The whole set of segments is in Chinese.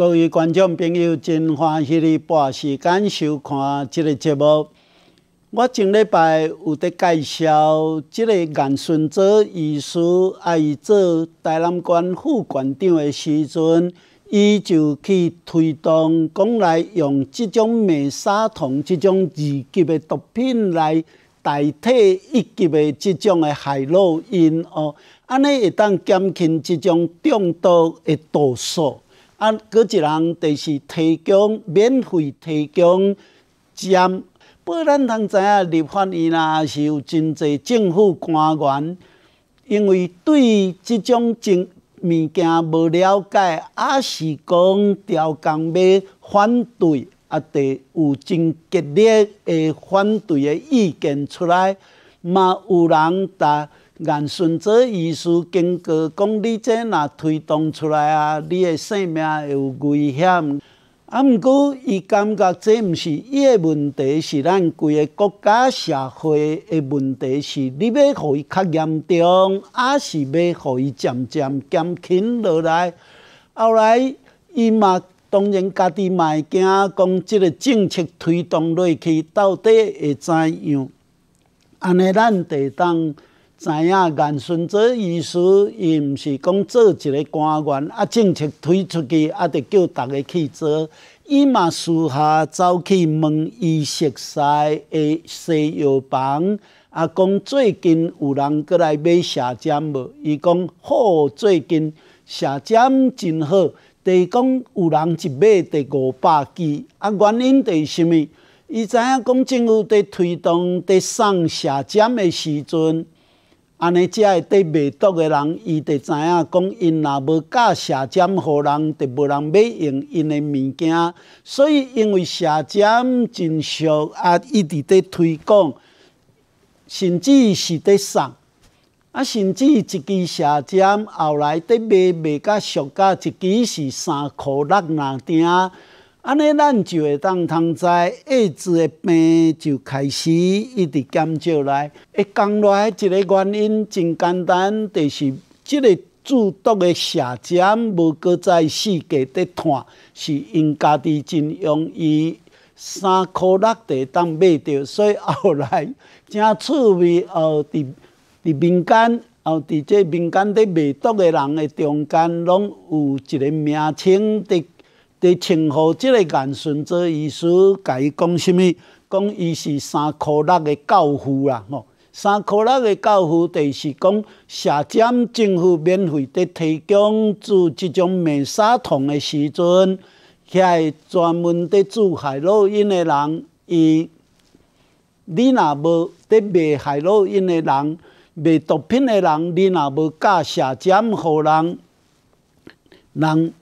各位观众朋友，真欢喜哩，拨时间收看即个节目。我前礼拜有伫介绍，即个颜顺泽师，啊，伊做台南县副县长的时阵，伊就去推动，讲来用即种美沙酮、即种二级的毒品来代替一级的即种的海洛因哦，安尼会当减轻即种中毒的度数。啊，各一人，第是提供免费提供检，不然通知影立法院啊是有真侪政府官员，因为对即种政物件无了解，啊是讲调岗要反对，啊，第有真激烈诶反对诶意见出来，嘛有人答。按顺这意思，经过讲，你这若推动出来啊，你的生命会有危险。啊，毋过伊感觉这毋是伊的问题，是咱规个国家社会的问题是，你要予伊较严重，还是要予伊渐渐减轻落来？后来伊嘛当然家己嘛会惊讲，即个政策推动落去到底会怎样？安尼咱得当。知影颜顺泽医师，伊毋是讲做一个官员，啊，政策推出去，啊，着叫逐个去做。伊嘛私下走去问伊熟识诶西药房，啊，讲最近有人过来买射尖无？伊讲好，最近射尖真好。第二讲有人一买着五百支，啊，原因第二啥物？伊知影讲政府伫推动伫送射尖诶时阵。安尼只会得卖毒诶人，伊就知影讲，因若无教射箭，互人就无人买用因诶物件。所以因为射箭真俗，啊，一直在推广，甚至是在送。啊，甚至一支射箭后来在卖卖甲俗，甲一支是三箍六拿定。安尼，咱就会当通知艾滋诶病就开始一直减少来。一降落来，一个原因真简单，就是即个主毒诶射箭无搁在世界伫叹，是因家己真容易三苦六地当买着，所以后来正趣味后伫伫民间，后伫即民间伫卖毒诶人诶中间，拢有一个名称伫。伫称呼即个言顺者，意思，甲伊讲啥物？讲伊是三箍六的教父啦，吼。三箍六的教父，第是讲，社监政府免费伫提供住即种灭杀桶的时阵，遐专门伫住海洛因的人，伊，你若无伫卖海洛因的人，卖毒品的人，你若无教社监好人，人。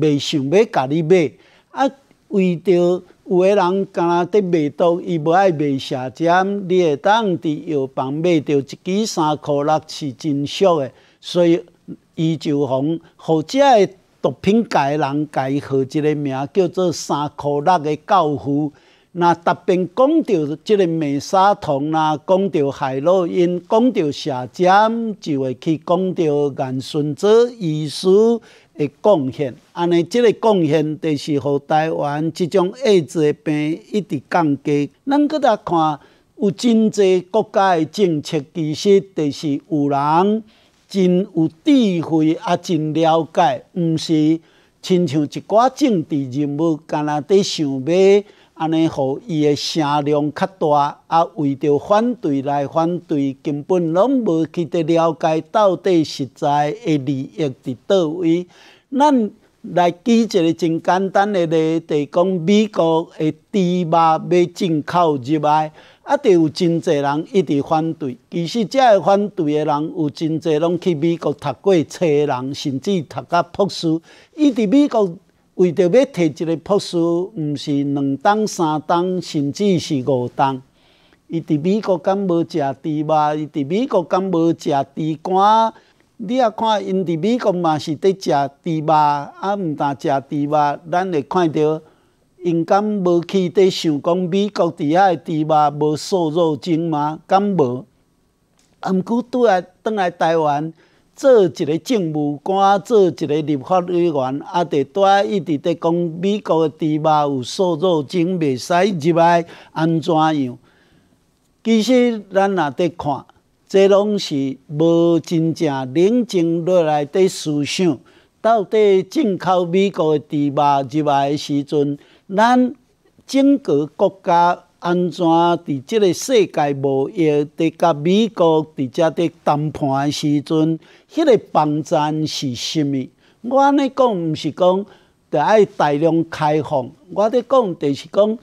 袂想要甲你买，啊，为着有个人，敢那伫卖毒，伊无爱卖射箭，你会当伫药房买着一支三箍六是真俗的，所以伊就互，好食个毒品界人改号一个名，叫做三箍六的教父。那特别讲着即个美沙酮啦，讲着海洛因，讲着射箭，就会去讲着颜顺子医师。的贡献，安尼，即个贡献就是互台湾即种艾滋的病一直降低。咱搁来看，有真济国家的政策，其实就是有人真有智慧，啊，真了解，毋是亲像一寡政治人物，干那伫想买。安尼，互伊个声量较大，啊，为着反对来反对，根本拢无去得了解到底实在个利益伫倒位。咱来举一个真简单个例，就讲美国个猪肉要进口入来，啊，就有真侪人一直反对。其实，遮个反对个人有真侪，拢去美国读过册书人，甚至读甲博士，伊伫美国。为着要摕一个博士，毋是两党、三党，甚至是五党。伊伫美国敢无食猪肉？伊伫美国敢无食猪肝？你啊看，因伫美国嘛是伫食猪肉，啊毋但食猪肉，咱会看到，因敢无去伫想讲美国伫遐的猪肉无瘦肉精吗？敢无？啊毋过，拄来倒来台湾。做一个政务官，做一个立法委员，也伫带一直在讲美国的猪肉有瘦肉精，袂使入来，安怎样？其实咱也伫看，这拢是无真正冷静落来伫思想，到底进口美国的猪肉入来的时阵，咱整个国家。安怎伫即个世界贸易，伫甲美国伫遮伫谈判时阵，迄个方针是甚物？我安尼讲，毋是讲，着爱大量开放。我咧讲，就是讲，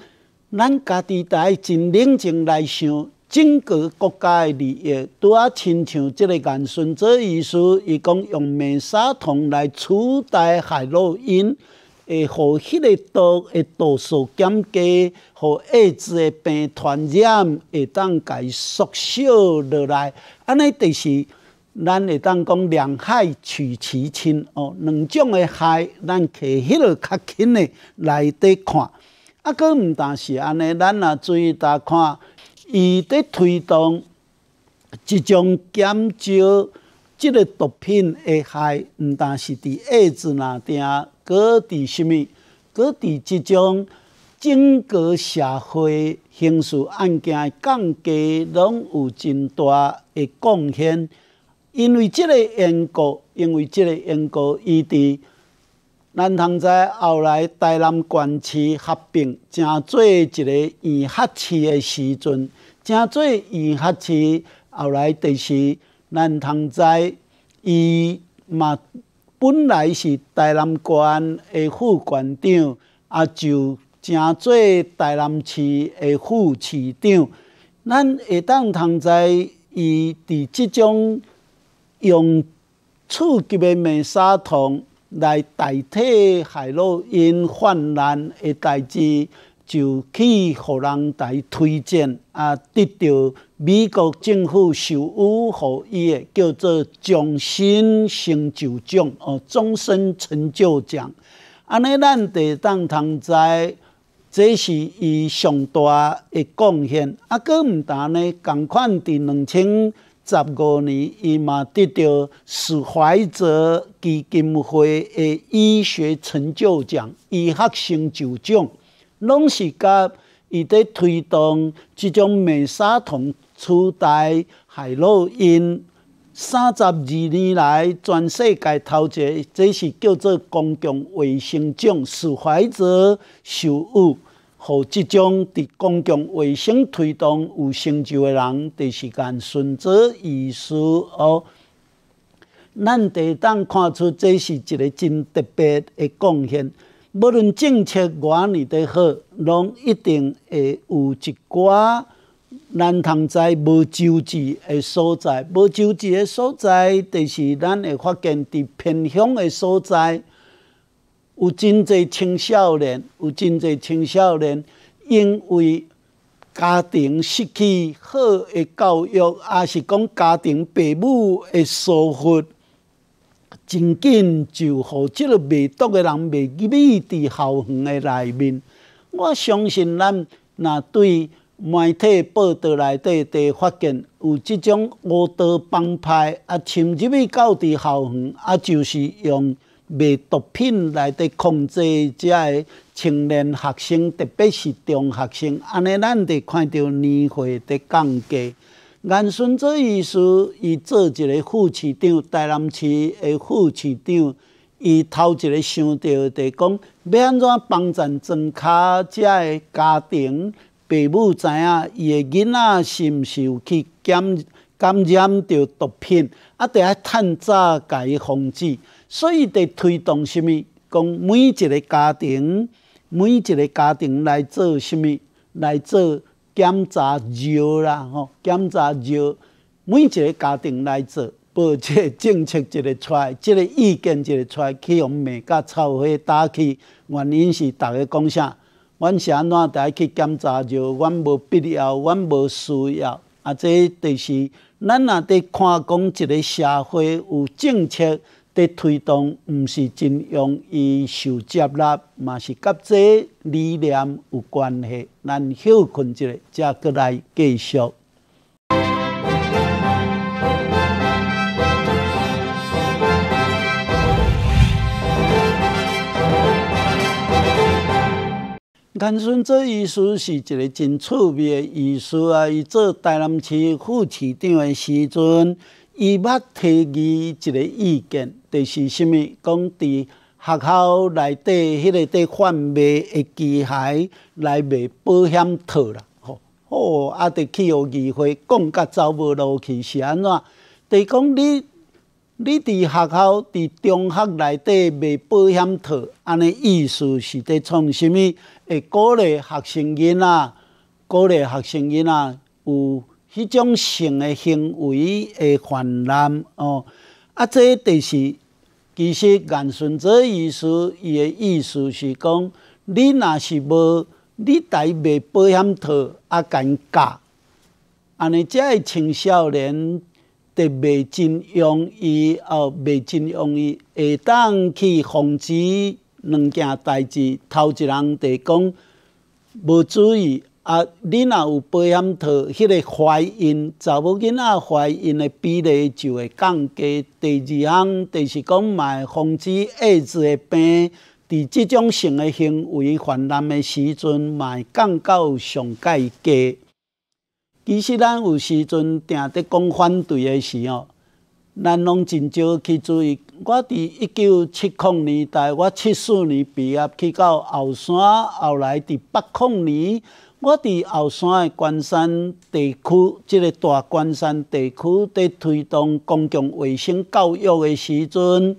咱家己着爱真冷静来想，整个国家的利益，拄啊亲像即个严顺泽意思，伊讲用明沙糖来取代海洛因。会，互迄个毒，诶，毒素减低，互艾滋诶病传染会当家缩小落来，安尼就是，咱会当讲两害取其轻哦，两种诶害，咱摕迄个较轻诶来底看，啊，佫毋但是安尼，咱也注意呾看，伊伫推动一种减少，即个毒品诶害，毋但是伫艾滋那定。各地什么？各地即种整个社会刑事案件的降低，拢有真大诶贡献。因为即个缘故，因为即个缘故，伊伫南唐仔后来台南县市合并，正做一个县辖市诶时阵，正做县辖市后来就是南唐仔伊嘛。本来是台南县的副县长，啊，就成做台南市的副市长。咱会当通知伊伫即种用刺激的美沙酮来代替海洛因泛滥的代志，就去互人来推荐，啊，得到。美国政府授予他伊个叫做“终身成就奖”哦，终身成就奖。安尼，咱就当通知，这是伊上大诶贡献。啊，搁毋但呢，共款伫两千十五年，伊嘛得到史怀泽基金会诶医学成就奖，医学成就奖，拢是甲伊伫推动即种美沙酮。出代海洛因三十二年来全世界头一个，这是叫做公共卫生奖，受怀者受物，和即种伫公共卫生推动有成就的人，第时间顺择意思哦。咱得当看出，这是一个真特别的贡献。无论政策偌尼的好，拢一定会有一寡。咱通在无周知的所在，无周知的所在，就是咱会发现伫偏乡的所在，有真侪青少年，有真侪青少年，因为家庭失去好的教育，阿是讲家庭父母的疏忽，真紧就互即个未毒的人记，迷伫校园的内面。我相信咱若对。媒体报道内底伫发现有即种黑道帮派，啊，侵入去到伫校园，啊，就是用卖毒品来伫控制遮个青年学生，特别是中学生。安尼，咱伫看到年会伫降价。按孙这意思，伊做一个副市长，台南市的副市长，伊头一个想到就讲要安怎帮咱增卡遮个家庭。爸母知影，伊个囡仔是毋是有去感感染着毒品，啊，得爱趁早甲伊防止。所以得推动什物讲每一个家庭，每一个家庭来做什物来做检查尿啦，吼，检查尿。每一个家庭来做，报一个政策一个出，一个意见一个出，去用面甲臭火打去。原因是逐个讲啥？阮是怎哪台去检查就，阮无必要，阮无需要。啊，这就是咱若得看，讲一个社会有政策在推动，毋是真容易受接纳，嘛是甲这理念有关系。咱休困一下，则过来继续。颜顺做医师是一个真趣味诶医师啊。伊做台南市副市长诶时阵，伊捌提议一个意见，就是啥物？讲伫学校内底迄个在贩卖一机械来卖保险套啦。吼，吼、啊，就气候议会讲甲走无路去是安怎？就是讲你，你伫学校伫中学内底卖保险套，安尼意思是在创啥物？会鼓励学生囡仔，鼓励学生囡仔有迄种性诶行为会泛滥哦，啊，这就是其实严顺泽意思，伊诶意思是讲，你若是无，你戴卖保险套啊，尴尬，安尼，即个青少年就袂真用伊，哦，袂真用伊，会当去防止。两件代志，头一项就讲无注意，啊，你若有保险套，迄个怀孕查某囡仔怀孕的比例就会降低。第二项就是讲买防止艾滋的病，伫即种性的行为泛滥的时阵，会降到上界低。其实咱有时阵定伫讲反对的时候。咱拢真少去注意。我伫一九七零年代，我七四年毕业去到后山，后来伫八零年，我伫后山的关山地区，即个大关山地区在推动公共卫生教育的时阵，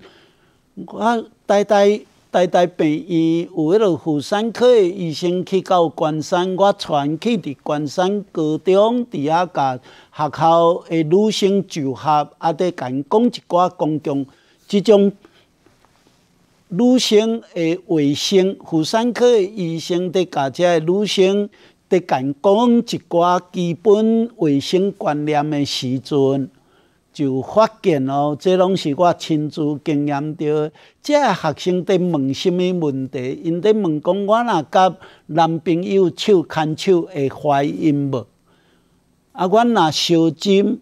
我呆呆。台大病院有迄落妇产科的医生去到关山，我传去伫关山高中，伫遐甲学校诶女生就合，啊，伫共讲一寡公共即种女生诶卫生，妇产科的医生伫甲遮诶女生伫共讲一寡基本卫生观念的时阵。就发现哦，这拢是我亲自经验到。这学生在问什么问题？因在问讲，我若甲男朋友手牵手会怀孕无？啊，我若烧亲，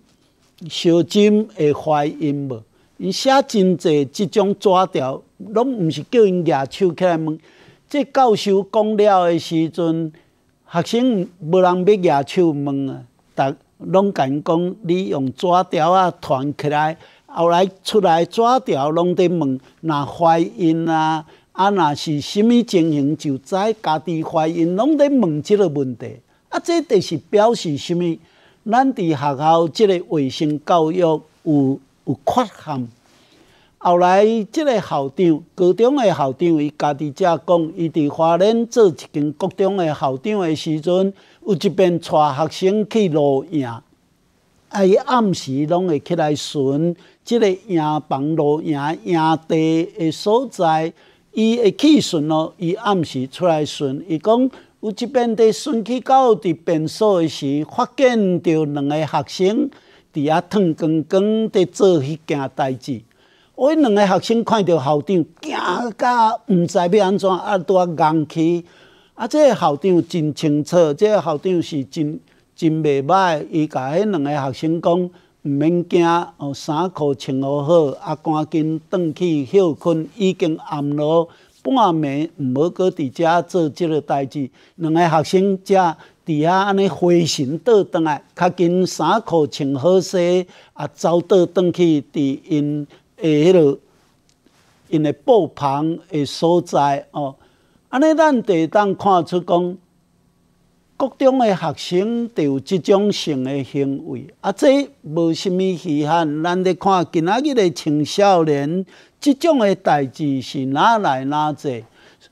烧亲会怀孕无？因写真侪即种纸条，拢毋是叫因举手起来问。这教授讲了的时阵，学生无人要举手问啊，逐。拢敢讲，你用纸条啊传起来，后来出来纸条，拢伫问若怀孕啊，啊，若是甚物情形就知家己怀孕，拢伫问即个问题。啊，这著是表示甚物？咱伫学校即个卫生教育有有缺陷。后来即个校长，高中的校长，伊家己则讲，伊伫花莲做一间高中的校长的时阵。有一边带学生去露营，啊，伊暗时拢会起来巡，即个营房、露营、营地的所在，伊会去巡咯。伊暗时出来巡，伊讲：有一边伫巡去到伫边时，发现着两个学生伫遐脱光光伫做迄件代志。我两个学生看到校长，惊到，毋知要安怎，啊拄啊硬去。啊，这校长真清楚，这校长是真真袂歹。伊甲迄两个学生讲，毋免惊哦，衫裤穿好好，啊，赶紧转去休困，已经暗咯，半暝毋好搁伫遮做即个代志。两个学生只伫遐安尼回神倒转来，较紧衫裤穿好势，啊，走倒转去伫因诶迄个因诶布旁诶所在哦。安尼，咱就当看出讲，各种的学生都有即种性的行为，啊，这无什物稀罕。咱得看今仔日的青少年，即种的代志是哪来哪在。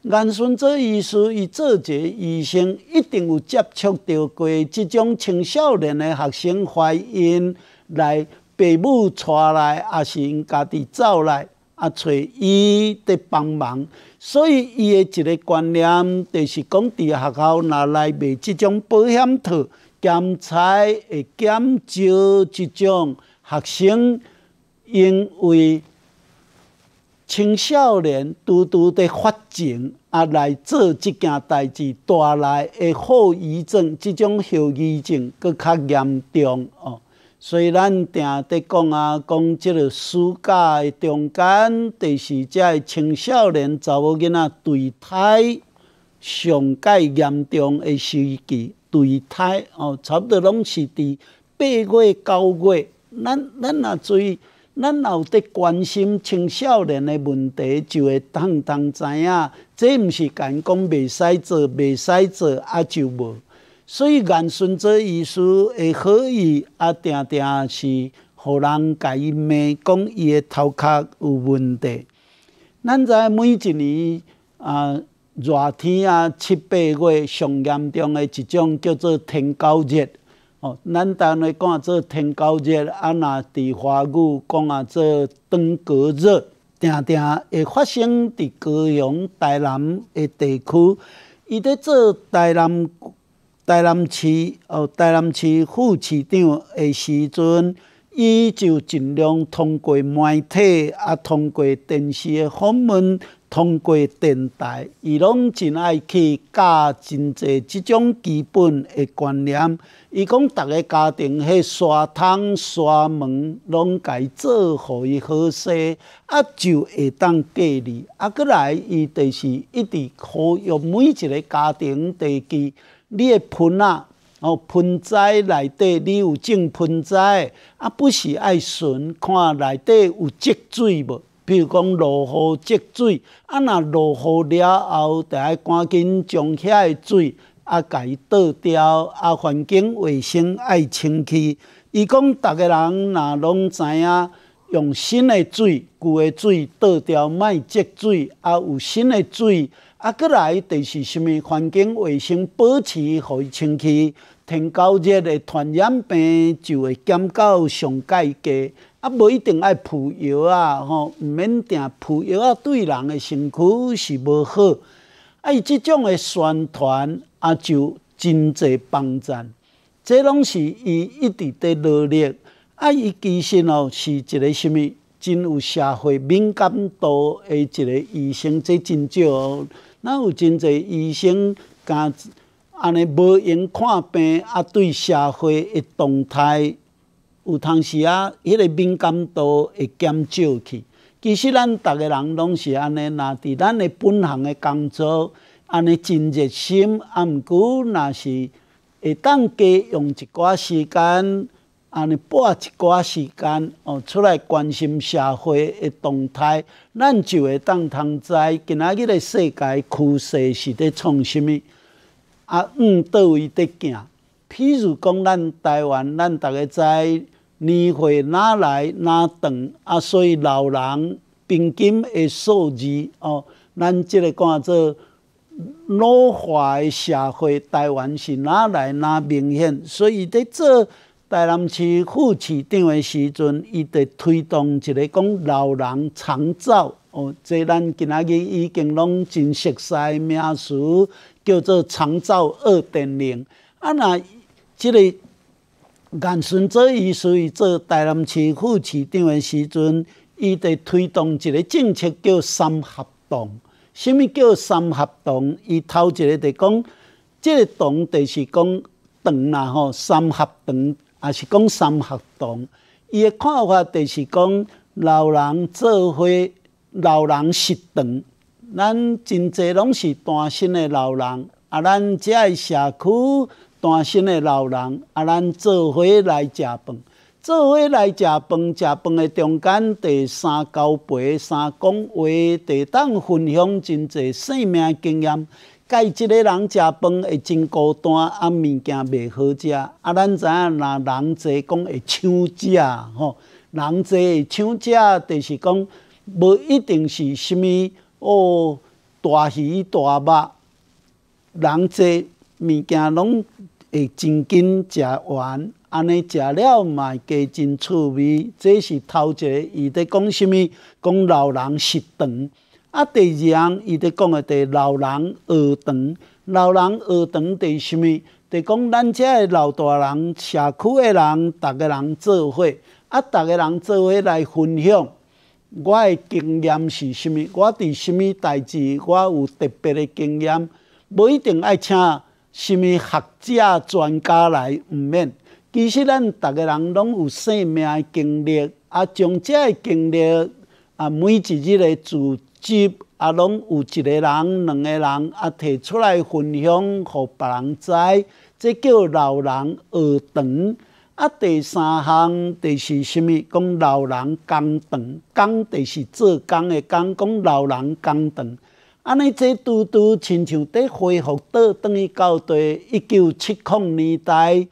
颜顺这医师，伊做者医生一定有接触到过即种青少年的学生怀孕，来父母带来，也是因家己走来。啊！找伊伫帮忙，所以伊的一个观念就是讲，伫学校拿来卖即种保险套，减才会减少即种学生因为青少年拄拄伫发情啊，来做即件代志带来的后遗症，即种后遗症佫较严重哦。所以咱定伫讲啊，讲即个暑假的中间，就是遮个青少年查某囡仔堕胎上界严重的时期，堕胎哦，差不多拢是伫八月、九月。咱咱若注意，咱若有伫关心青少年的问题，就会当当知影。这毋是讲讲袂使做，袂使做，啊就无。所以，按孙哲意思，会好意，啊，定定是互人甲伊骂，讲伊个头壳有问题。咱影每一年啊，热天啊，七八月上严重的一种叫做天狗热，哦，咱单位讲做天狗热，啊，若伫华语讲啊做登革热，定定会发生伫高雄、台南的地区，伊在做台南。台南市哦，台南市副市长的时阵，伊就尽量通过媒体啊，通过电视的访问，通过电台，伊拢真爱去教真侪即种基本的观念。伊讲，逐个家庭迄刷窗刷门，拢该做，好伊好势，啊，就会当隔离。啊，过来，伊就是一直呼吁每一个家庭地区。你的盆啊，哦盆栽内底你有种盆栽，啊不是爱巡看内底有积水无？比如讲落雨积水，啊若落雨了后，就爱赶紧将遐个水啊伊倒掉，啊环境卫生爱清气。伊讲逐个人若拢知影，用新的水、旧的水倒掉，莫积水，啊有新的水。啊，过来就是什物环境卫生保持，互伊清气，天高热的传染病就会减到上低啊，无一定爱浮药啊，吼，毋免定浮药啊，对人诶身躯是无好。啊，伊即种诶宣传啊，就真侪帮赞。这拢是伊一直在努力。啊，伊其实哦，是一个什物？真有社会敏感度诶一个医生，这真少哦。咱有真侪医生，甲安尼无闲看病，啊对社会的动态，有通时啊，迄个敏感度会减少去。其实咱逐个人拢是安尼，若伫咱的本行的工作，安尼真热心，啊毋过若是会当加用一寡时间。安尼半一寡时间哦，出来关心社会的动态，咱就会当通知今仔日的世界趋势是伫创啥物啊？往倒位伫行，譬如讲咱台湾，咱逐个知年会哪来哪长啊，所以老人平均的数字哦，咱即个管做老化的社会，台湾是哪来哪明显，所以伫这。台南市副市长诶时阵，伊伫推动一个讲老人长照哦，即咱今仔日已经拢真熟悉名词，叫做长照二点零。啊，那即个颜顺伊医师做台南市副市长诶时阵，伊伫推动一个政策叫三合同。虾物叫三合同？伊头一个就讲，即个同就是讲长啦吼，三合同。也是讲三合同，伊诶看法就是讲，老人做伙，老人食堂，咱真侪拢是单身诶老人，啊，咱遮诶社区单身诶老人，啊，咱做伙来食饭，做伙来食饭，食饭诶中间，第三交陪，三讲话，第当分享真侪生命经验。介一个人食饭会真孤单，啊，物件袂好食。啊，咱知影，若人济，讲会抢食吼。人济会抢食，就是讲无一定是什么哦，大鱼大肉。人济物件拢会真紧食完，安尼食了嘛，加真趣味。这是头一个，伊在讲啥物？讲老人食堂。啊，第二项伊伫讲的，是老人学堂，老人学堂是啥物？是讲咱遮的老大人社区的人，逐个人做伙，啊，逐个人做伙来分享。我的经验是啥物？我伫啥物代志？我有特别的经验，无一定爱请啥物学者专家来，毋免。其实咱逐个人拢有生命诶经历，啊，从遮个经历啊，每一日诶自集啊，拢有一个人、两个人啊，提出来分享，互别人知，这叫老人学堂。啊，第三项就是啥物？讲老人工堂，工就是做工的工，讲老人工堂。安尼，这拄拄亲像伫恢复倒转去到第一九七零年代，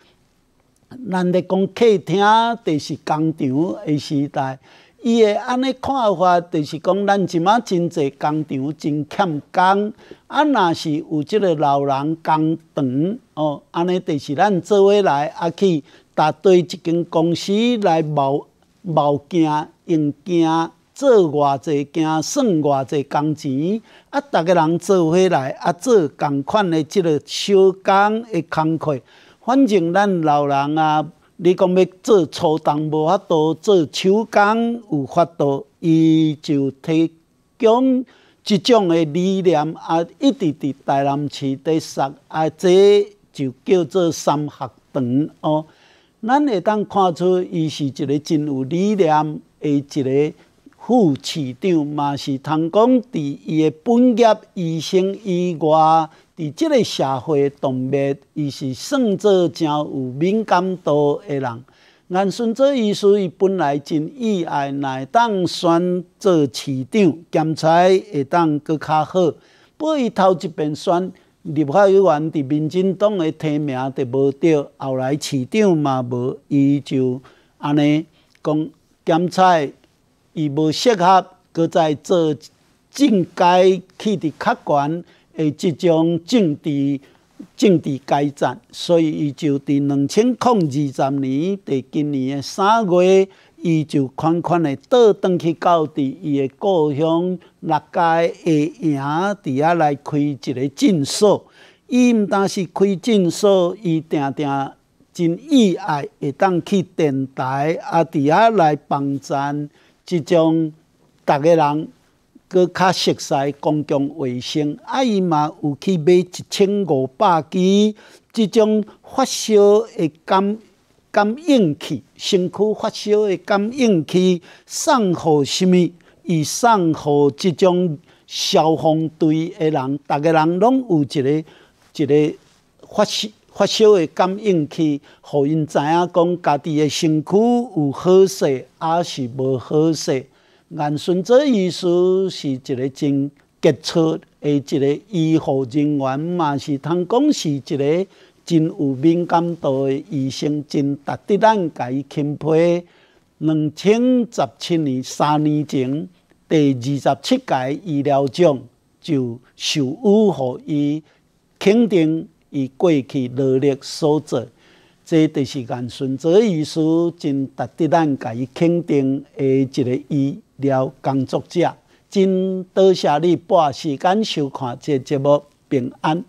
咱咧讲客厅就是工厂的时代。伊会安尼看的话，就是讲咱即满真侪工厂真欠工，啊，若是有即个老人工长哦，安尼就是咱做伙来啊去，搭对一间公司来毛毛件用件做偌侪件，算偌济工钱，啊，逐个人做伙来啊做共款的即个小工的工课，反正咱老人啊。你讲要做粗重无法度，做手工有法度，伊就提供一种的理念，啊，一直伫台南市底上，啊，这就叫做三学堂哦。咱会当看出，伊是一个真有理念的一个副市长，嘛是通讲，伫伊的本业医生以外。伫即个社会，动脉，伊是算做诚有敏感度诶人。按孙哲意思，伊本来真意爱内当选做市长，兼差会当阁较好。不伊头一边选，立法委员，伫民进党诶提名就无着，后来市长嘛无，伊就安尼讲检查伊无适合，阁再做政界去伫较悬。诶，即种政治政治改战，所以伊就伫两千零二十年伫今年诶三月，伊就款款诶倒转去到伫伊诶故乡六界下赢伫遐来开一个诊所。伊毋但是开诊所，伊定定真意爱会当去电台啊，伫遐来帮赞即种逐个人。佫较熟悉公共卫生，啊，伊嘛有去买一千五百支即种发烧的感感应器，身躯发烧的感应器，送互啥物？伊送互即种消防队的人，逐个人拢有一个一个发烧发烧的感应器，互因知影讲家己的身躯有好势还是无好势。按顺泽医师是一个真杰出，的一个医护人员嘛，是通讲是一个真有敏感度的医生，真值得咱伊钦佩。两千十七年三年前，第二十七届医疗奖就授予予伊，肯定伊过去努力所做。这就是按顺泽医师真值得咱伊肯定，的一个医。聊工作者，真多谢你半时间收看这节目，平安。